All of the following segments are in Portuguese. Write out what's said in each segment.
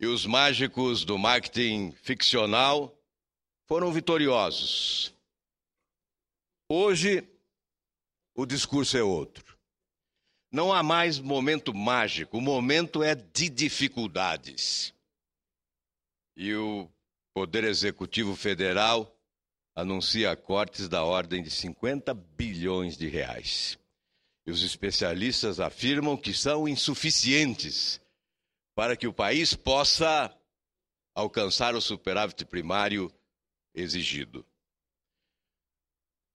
e os mágicos do marketing ficcional foram vitoriosos. Hoje, o discurso é outro. Não há mais momento mágico, o momento é de dificuldades. E o Poder Executivo Federal anuncia cortes da ordem de 50 bilhões de reais. E os especialistas afirmam que são insuficientes para que o país possa alcançar o superávit primário exigido.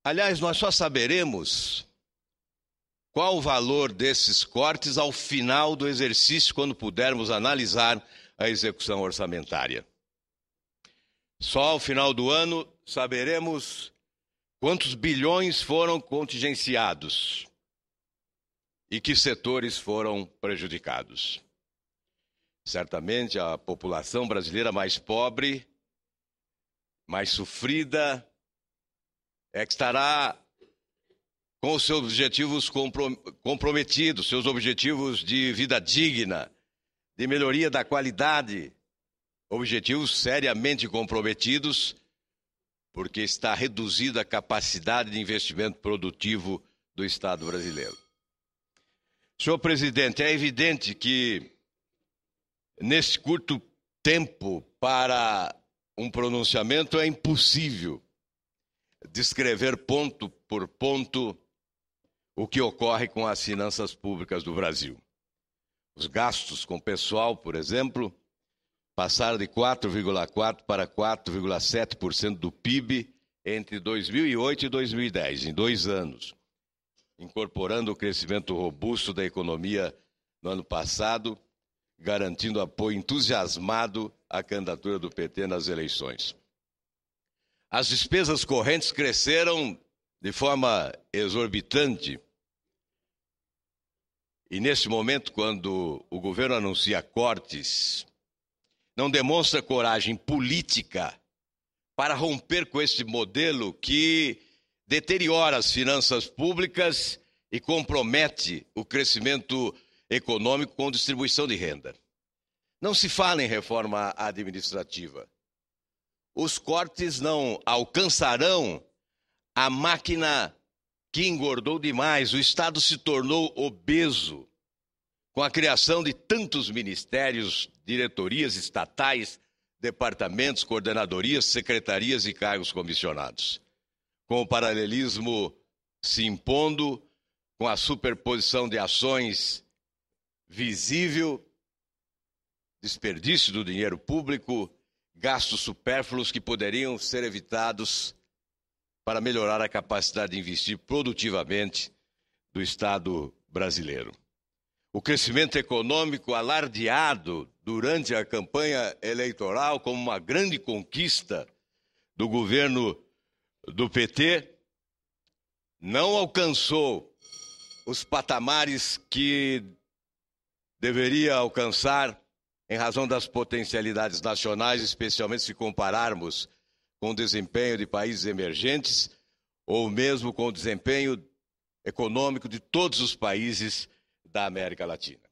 Aliás, nós só saberemos qual o valor desses cortes ao final do exercício, quando pudermos analisar a execução orçamentária. Só ao final do ano saberemos quantos bilhões foram contingenciados e que setores foram prejudicados. Certamente a população brasileira mais pobre, mais sofrida, é que estará com os seus objetivos comprometidos, seus objetivos de vida digna, de melhoria da qualidade, objetivos seriamente comprometidos, porque está reduzida a capacidade de investimento produtivo do Estado brasileiro. Senhor presidente, é evidente que nesse curto tempo para um pronunciamento é impossível descrever ponto por ponto o que ocorre com as finanças públicas do Brasil. Os gastos com pessoal, por exemplo, passaram de 4,4% para 4,7% do PIB entre 2008 e 2010, em dois anos, incorporando o crescimento robusto da economia no ano passado garantindo apoio entusiasmado à candidatura do PT nas eleições. As despesas correntes cresceram de forma exorbitante. E nesse momento, quando o governo anuncia cortes, não demonstra coragem política para romper com esse modelo que deteriora as finanças públicas e compromete o crescimento econômico com distribuição de renda. Não se fala em reforma administrativa. Os cortes não alcançarão a máquina que engordou demais. O Estado se tornou obeso com a criação de tantos ministérios, diretorias estatais, departamentos, coordenadorias, secretarias e cargos comissionados. Com o paralelismo se impondo, com a superposição de ações visível, desperdício do dinheiro público, gastos supérfluos que poderiam ser evitados para melhorar a capacidade de investir produtivamente do Estado brasileiro. O crescimento econômico alardeado durante a campanha eleitoral como uma grande conquista do governo do PT não alcançou os patamares que deveria alcançar em razão das potencialidades nacionais, especialmente se compararmos com o desempenho de países emergentes ou mesmo com o desempenho econômico de todos os países da América Latina.